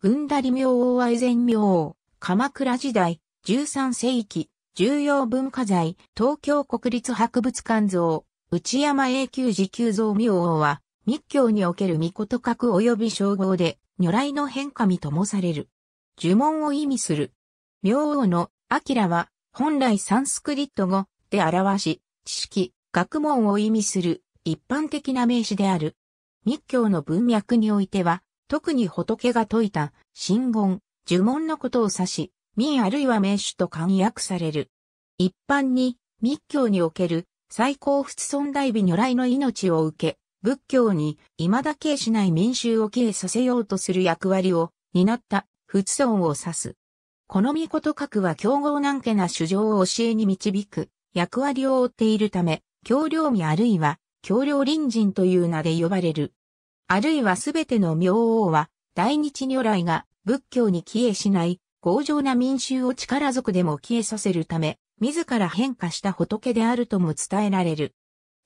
軍田利明王愛禅明王、鎌倉時代、13世紀、重要文化財、東京国立博物館像、内山永久寺久像明王は、密教における御事格及び称号で、如来の変化に灯される。呪文を意味する。明王の、アキラは、本来サンスクリット語で表し、知識、学問を意味する一般的な名詞である。密教の文脈においては、特に仏が説いた、真言、呪文のことを指し、民あるいは名手と簡約される。一般に、密教における最高仏尊大美如来の命を受け、仏教に未だ軽しない民衆をえさせようとする役割を担った仏尊を指す。この御事格は強豪難家な主情を教えに導く役割を負っているため、教領味あるいは教領隣人という名で呼ばれる。あるいはすべての明王は、大日如来が仏教に帰依しない、強情な民衆を力族でも帰依させるため、自ら変化した仏であるとも伝えられる。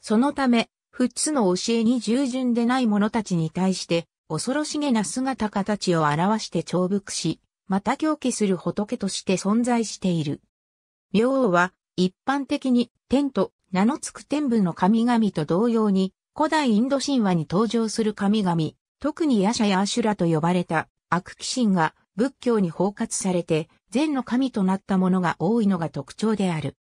そのため、仏の教えに従順でない者たちに対して、恐ろしげな姿形を表して重伏し、また狂気する仏として存在している。明王は、一般的に、天と名のつく天部の神々と同様に、古代インド神話に登場する神々、特にヤシャやアシュラと呼ばれた悪鬼神が仏教に包括されて禅の神となったものが多いのが特徴である。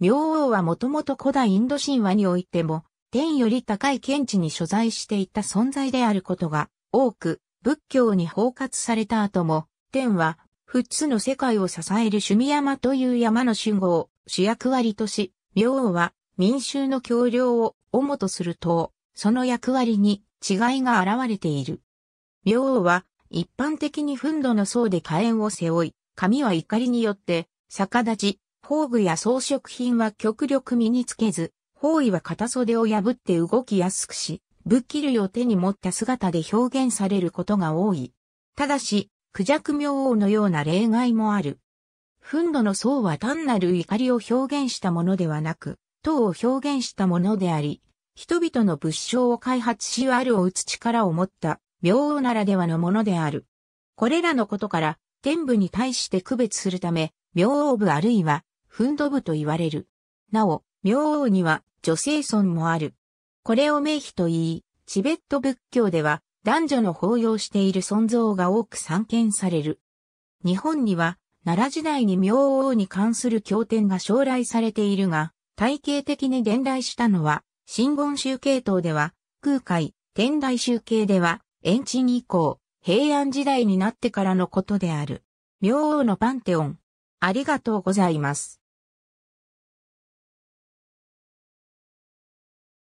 明王はもともと古代インド神話においても天より高い見地に所在していた存在であることが多く仏教に包括された後も天は仏の世界を支える趣味山という山の守護を主役割とし、明王は民衆の橋梁を主とすると、その役割に違いが現れている。明王は一般的に憤怒の層で火炎を背負い、髪は怒りによって逆立ち、宝具や装飾品は極力身につけず、方位は片袖を破って動きやすくし、武器類を手に持った姿で表現されることが多い。ただし、クジャク明王のような例外もある。憤怒の層は単なる怒りを表現したものではなく、等を表現したものであり、人々の仏性を開発しあるを打つ力を持った、明王ならではのものである。これらのことから、天部に対して区別するため、明王部あるいは、奮怒部と言われる。なお、明王には、女性尊もある。これを名妃と言い、チベット仏教では、男女の抱擁している尊像が多く散見される。日本には、奈良時代に明王に関する経典が将来されているが、体系的に伝来したのは、真言宗系統では、空海、天台宗系では、延鎮以降、平安時代になってからのことである。明王のパンテオン。ありがとうございます。